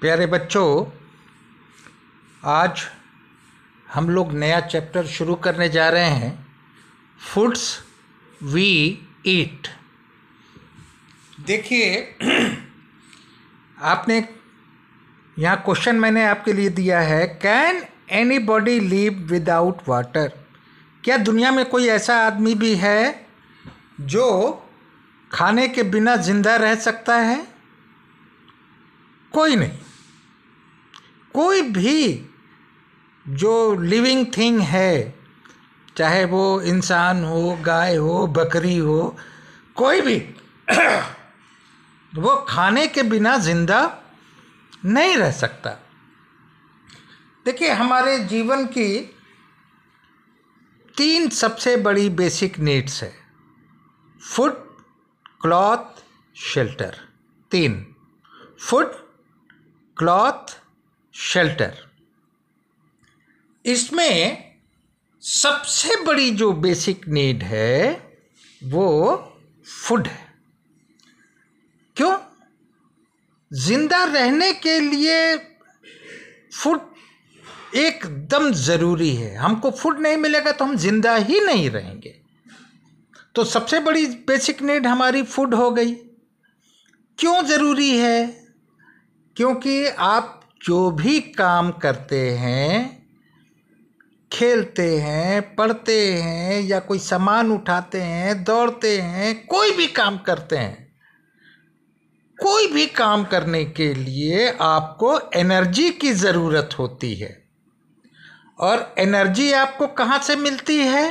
प्यारे बच्चों आज हम लोग नया चैप्टर शुरू करने जा रहे हैं फूड्स वी ईट देखिए आपने यहाँ क्वेश्चन मैंने आपके लिए दिया है can anybody live without water क्या दुनिया में कोई ऐसा आदमी भी है जो खाने के बिना ज़िंदा रह सकता है कोई नहीं कोई भी जो लिविंग थिंग है चाहे वो इंसान हो गाय हो बकरी हो कोई भी वो खाने के बिना ज़िंदा नहीं रह सकता देखिए हमारे जीवन की तीन सबसे बड़ी बेसिक नीड्स है फूड क्लॉथ शेल्टर तीन फूड क्लॉथ शेल्टर इसमें सबसे बड़ी जो बेसिक नीड है वो फूड है क्यों जिंदा रहने के लिए फूड एकदम ज़रूरी है हमको फूड नहीं मिलेगा तो हम जिंदा ही नहीं रहेंगे तो सबसे बड़ी बेसिक नीड हमारी फूड हो गई क्यों ज़रूरी है क्योंकि आप जो भी काम करते हैं खेलते हैं पढ़ते हैं या कोई सामान उठाते हैं दौड़ते हैं कोई भी काम करते हैं कोई भी काम करने के लिए आपको एनर्जी की ज़रूरत होती है और एनर्जी आपको कहाँ से मिलती है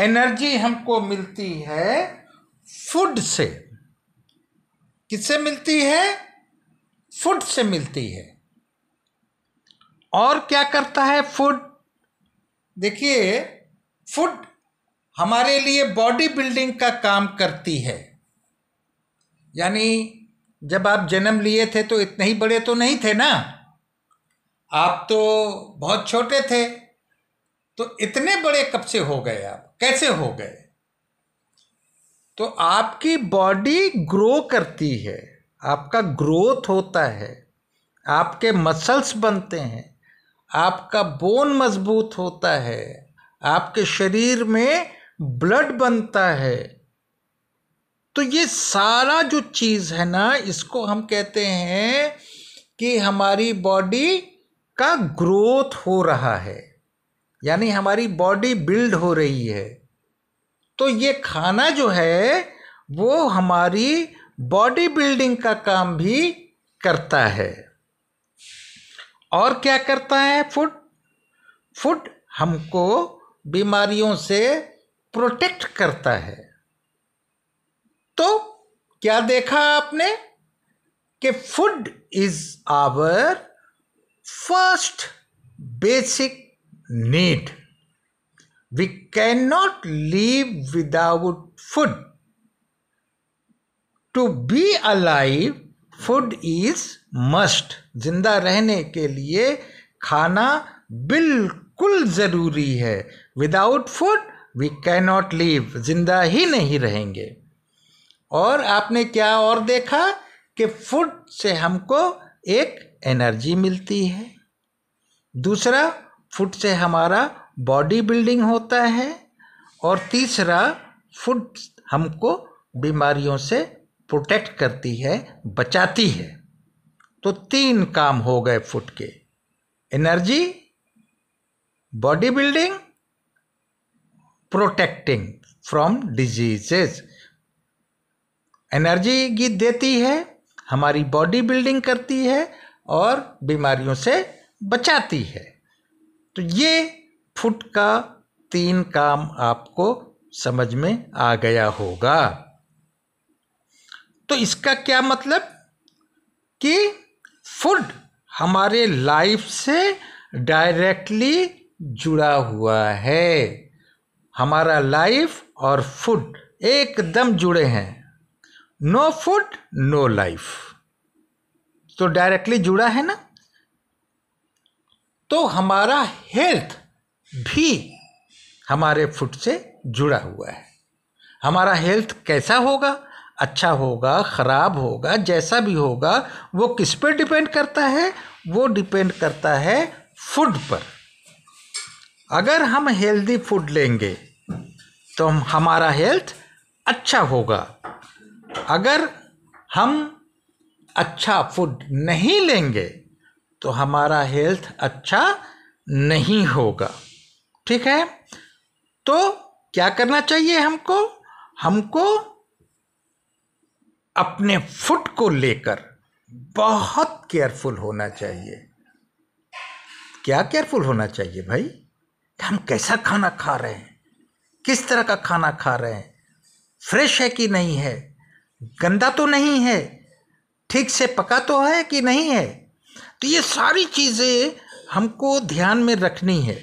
एनर्जी हमको मिलती है फूड से किससे मिलती है फूड से मिलती है और क्या करता है फूड देखिए फूड हमारे लिए बॉडी बिल्डिंग का काम करती है यानी जब आप जन्म लिए थे तो इतने ही बड़े तो नहीं थे ना आप तो बहुत छोटे थे तो इतने बड़े कब से हो गए आप कैसे हो गए तो आपकी बॉडी ग्रो करती है आपका ग्रोथ होता है आपके मसल्स बनते हैं आपका बोन मजबूत होता है आपके शरीर में ब्लड बनता है तो ये सारा जो चीज़ है ना इसको हम कहते हैं कि हमारी बॉडी का ग्रोथ हो रहा है यानी हमारी बॉडी बिल्ड हो रही है तो ये खाना जो है वो हमारी बॉडी बिल्डिंग का काम भी करता है और क्या करता है फूड फूड हमको बीमारियों से प्रोटेक्ट करता है तो क्या देखा आपने कि food is our first basic need we can not leave without food to be alive food is must जिंदा रहने के लिए खाना बिल्कुल ज़रूरी है without food we cannot live जिंदा ही नहीं रहेंगे और आपने क्या और देखा कि फूड से हमको एक एनर्जी मिलती है दूसरा फूड से हमारा बॉडी बिल्डिंग होता है और तीसरा फूड हमको बीमारियों से प्रोटेक्ट करती है बचाती है तो तीन काम हो गए फुट के energy body building protecting from diseases energy की देती है हमारी बॉडी बिल्डिंग करती है और बीमारियों से बचाती है तो ये फुट का तीन काम आपको समझ में आ गया होगा तो इसका क्या मतलब कि फूड हमारे लाइफ से डायरेक्टली जुड़ा हुआ है हमारा लाइफ और फूड एकदम जुड़े हैं नो फूड नो लाइफ तो डायरेक्टली जुड़ा है ना तो हमारा हेल्थ भी हमारे फूड से जुड़ा हुआ है हमारा हेल्थ कैसा होगा अच्छा होगा ख़राब होगा जैसा भी होगा वो किस पर डिपेंड करता है वो डिपेंड करता है फूड पर अगर हम हेल्दी फूड लेंगे तो हम हमारा हेल्थ अच्छा होगा अगर हम अच्छा फूड नहीं लेंगे तो हमारा हेल्थ अच्छा नहीं होगा ठीक है तो क्या करना चाहिए हमको हमको अपने फुट को लेकर बहुत केयरफुल होना चाहिए क्या केयरफुल होना चाहिए भाई कि हम कैसा खाना खा रहे हैं किस तरह का खाना खा रहे हैं फ्रेश है कि नहीं है गंदा तो नहीं है ठीक से पका तो है कि नहीं है तो ये सारी चीज़ें हमको ध्यान में रखनी है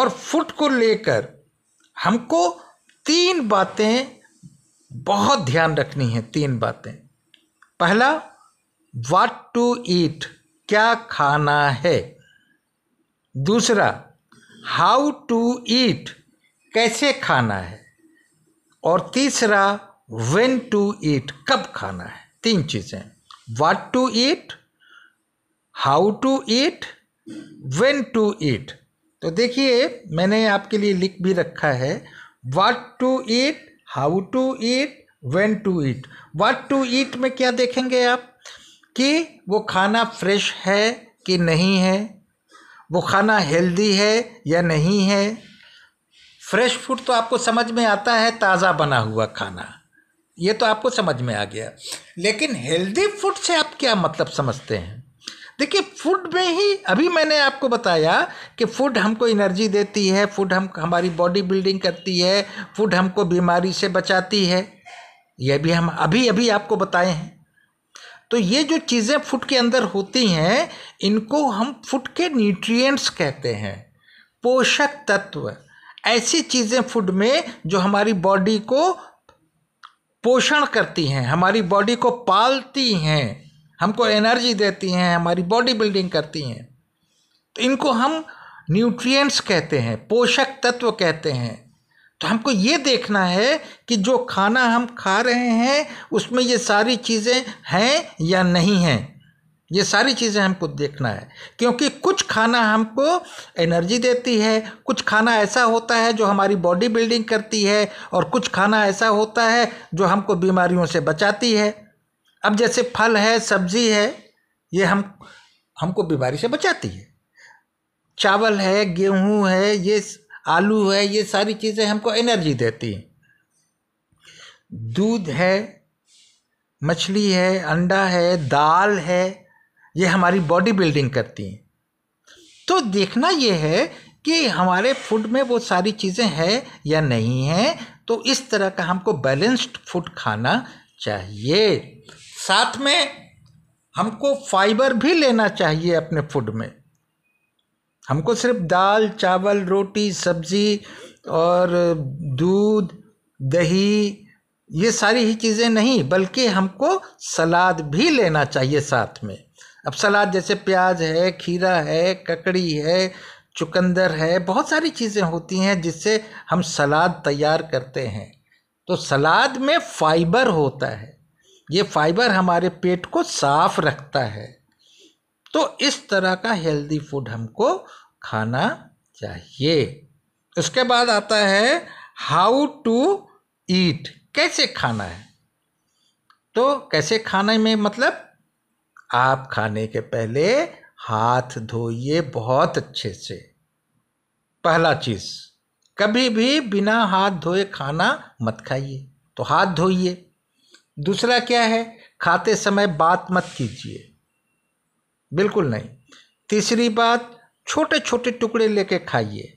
और फुट को लेकर हमको तीन बातें बहुत ध्यान रखनी है तीन बातें पहला वाट टू ईट क्या खाना है दूसरा हाउ टू ईट कैसे खाना है और तीसरा वेन टू ईट कब खाना है तीन चीज़ें what to eat how to eat when to eat तो देखिए मैंने आपके लिए लिख भी रखा है what to eat how to eat when to eat what to eat में क्या देखेंगे आप कि वो खाना फ्रेश है कि नहीं है वो खाना हेल्दी है या नहीं है फ्रेश फूड तो आपको समझ में आता है ताज़ा बना हुआ खाना ये तो आपको समझ में आ गया लेकिन हेल्दी फूड से आप क्या मतलब समझते हैं देखिए फूड में ही अभी मैंने आपको बताया कि फूड हमको एनर्जी देती है फूड हम हमारी बॉडी बिल्डिंग करती है फूड हमको बीमारी से बचाती है यह भी हम अभी अभी आपको बताए हैं तो ये जो चीज़ें फूड के अंदर होती हैं इनको हम फूड के न्यूट्रिएंट्स कहते हैं पोषक तत्व ऐसी चीज़ें फूड में जो हमारी बॉडी को पोषण करती हैं हमारी बॉडी को पालती हैं हमको एनर्जी देती हैं हमारी बॉडी बिल्डिंग करती हैं तो इनको हम न्यूट्रिएंट्स कहते हैं पोषक तत्व कहते हैं तो हमको ये देखना है कि जो खाना हम खा रहे हैं उसमें ये सारी चीज़ें हैं या नहीं हैं ये सारी चीज़ें हमको देखना है क्योंकि कुछ खाना हमको एनर्जी देती है कुछ खाना ऐसा होता है जो हमारी बॉडी बिल्डिंग करती है और कुछ खाना ऐसा होता है जो हमको बीमारियों से बचाती है अब जैसे फल है सब्जी है ये हम हमको बीमारी से बचाती है चावल है गेहूँ है ये आलू है ये सारी चीज़ें हमको एनर्जी देती हैं दूध है मछली है अंडा है दाल है ये हमारी बॉडी बिल्डिंग करती हैं तो देखना ये है कि हमारे फूड में वो सारी चीज़ें हैं या नहीं हैं तो इस तरह का हमको बैलेंस्ड फूड खाना चाहिए साथ में हमको फाइबर भी लेना चाहिए अपने फूड में हमको सिर्फ दाल चावल रोटी सब्ज़ी और दूध दही ये सारी ही चीज़ें नहीं बल्कि हमको सलाद भी लेना चाहिए साथ में अब सलाद जैसे प्याज है खीरा है ककड़ी है चुकंदर है बहुत सारी चीज़ें होती हैं जिससे हम सलाद तैयार करते हैं तो सलाद में फाइबर होता है ये फाइबर हमारे पेट को साफ रखता है तो इस तरह का हेल्दी फूड हमको खाना चाहिए उसके बाद आता है हाउ टू ईट कैसे खाना है तो कैसे खाने में मतलब आप खाने के पहले हाथ धोइए बहुत अच्छे से पहला चीज़ कभी भी बिना हाथ धोए खाना मत खाइए तो हाथ धोइए दूसरा क्या है खाते समय बात मत कीजिए बिल्कुल नहीं तीसरी बात छोटे छोटे टुकड़े लेके खाइए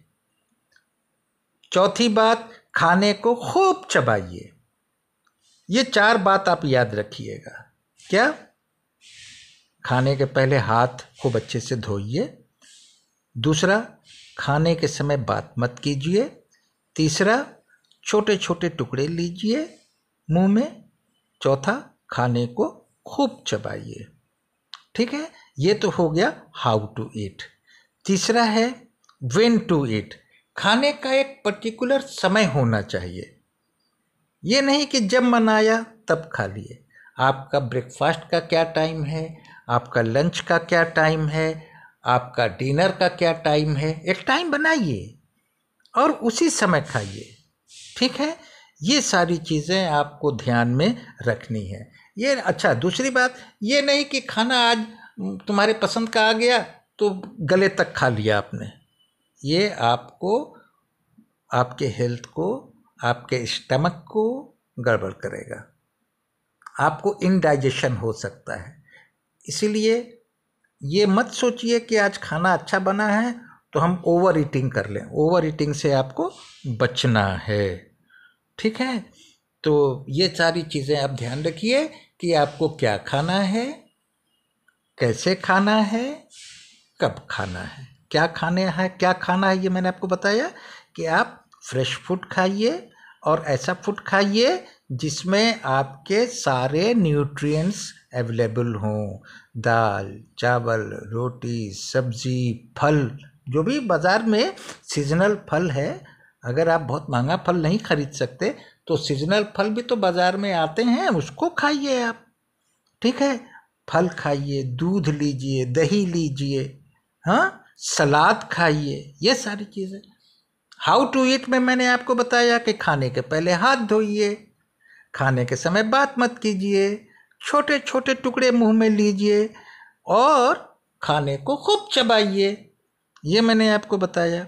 चौथी बात खाने को खूब चबाइए ये चार बात आप याद रखिएगा क्या खाने के पहले हाथ खूब अच्छे से धोइए दूसरा खाने के समय बात मत कीजिए तीसरा छोटे छोटे टुकड़े लीजिए मुंह में चौथा खाने को खूब चबाइए ठीक है ये तो हो गया हाउ टू ईट तीसरा है वेन टू ईट खाने का एक पर्टिकुलर समय होना चाहिए ये नहीं कि जब मन आया तब खा लिए आपका ब्रेकफास्ट का क्या टाइम है आपका लंच का क्या टाइम है आपका डिनर का क्या टाइम है एक टाइम बनाइए और उसी समय खाइए ठीक है ये सारी चीज़ें आपको ध्यान में रखनी है ये अच्छा दूसरी बात ये नहीं कि खाना आज तुम्हारे पसंद का आ गया तो गले तक खा लिया आपने ये आपको आपके हेल्थ को आपके स्टमक को गड़बड़ करेगा आपको इनडाइजेशन हो सकता है इसीलिए ये मत सोचिए कि आज खाना अच्छा बना है तो हम ओवर ईटिंग कर लें ओवर ईटिंग से आपको बचना है ठीक है तो ये सारी चीज़ें आप ध्यान रखिए कि आपको क्या खाना है कैसे खाना है कब खाना है क्या खाने है क्या खाना है ये मैंने आपको बताया कि आप फ्रेश फूड खाइए और ऐसा फूड खाइए जिसमें आपके सारे न्यूट्रिएंट्स अवेलेबल हों दाल चावल रोटी सब्जी फल जो भी बाज़ार में सीजनल फल है अगर आप बहुत महंगा फल नहीं खरीद सकते तो सीजनल फल भी तो बाज़ार में आते हैं उसको खाइए आप ठीक है फल खाइए दूध लीजिए दही लीजिए हाँ सलाद खाइए ये सारी चीज़ें हाउ टू ईट में मैंने आपको बताया कि खाने के पहले हाथ धोइए खाने के समय बात मत कीजिए छोटे छोटे टुकड़े मुंह में लीजिए और खाने को खूब चबाइए ये मैंने आपको बताया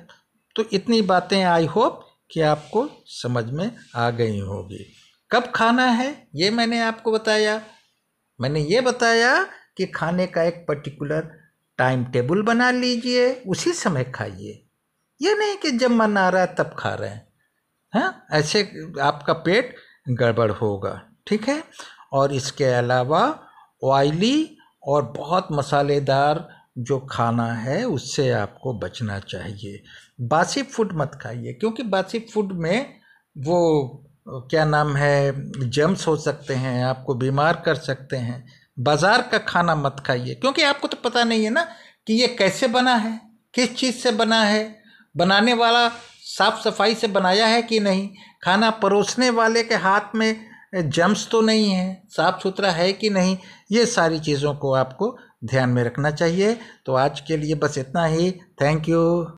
तो इतनी बातें आई होप कि आपको समझ में आ गई होगी कब खाना है ये मैंने आपको बताया मैंने ये बताया कि खाने का एक पर्टिकुलर टाइम टेबल बना लीजिए उसी समय खाइए ये नहीं कि जब मन आ रहा है तब खा रहे हैं हाँ ऐसे आपका पेट गड़बड़ होगा ठीक है और इसके अलावा ऑयली और बहुत मसालेदार जो खाना है उससे आपको बचना चाहिए बासी फूड मत खाइए क्योंकि बासी फूड में वो क्या नाम है जम्स हो सकते हैं आपको बीमार कर सकते हैं बाज़ार का खाना मत खाइए क्योंकि आपको तो पता नहीं है ना कि ये कैसे बना है किस चीज़ से बना है बनाने वाला साफ सफाई से बनाया है कि नहीं खाना परोसने वाले के हाथ में जम्स तो नहीं है साफ सुथरा है कि नहीं ये सारी चीज़ों को आपको ध्यान में रखना चाहिए तो आज के लिए बस इतना ही थैंक यू